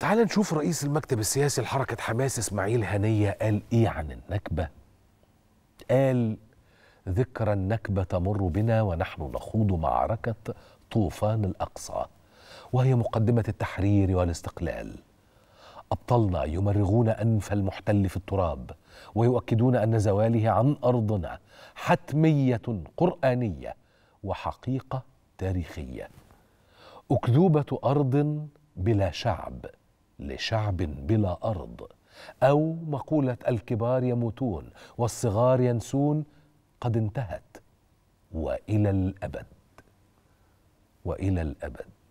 تعال نشوف رئيس المكتب السياسي لحركة حماس إسماعيل هنية قال إيه عن النكبة قال ذكرى النكبة تمر بنا ونحن نخوض معركة طوفان الأقصى وهي مقدمة التحرير والاستقلال أبطالنا يمرغون أنف المحتل في التراب ويؤكدون أن زواله عن أرضنا حتمية قرآنية وحقيقة تاريخية أكذوبة أرض بلا شعب لشعب بلا ارض او مقوله الكبار يموتون والصغار ينسون قد انتهت والى الابد والى الابد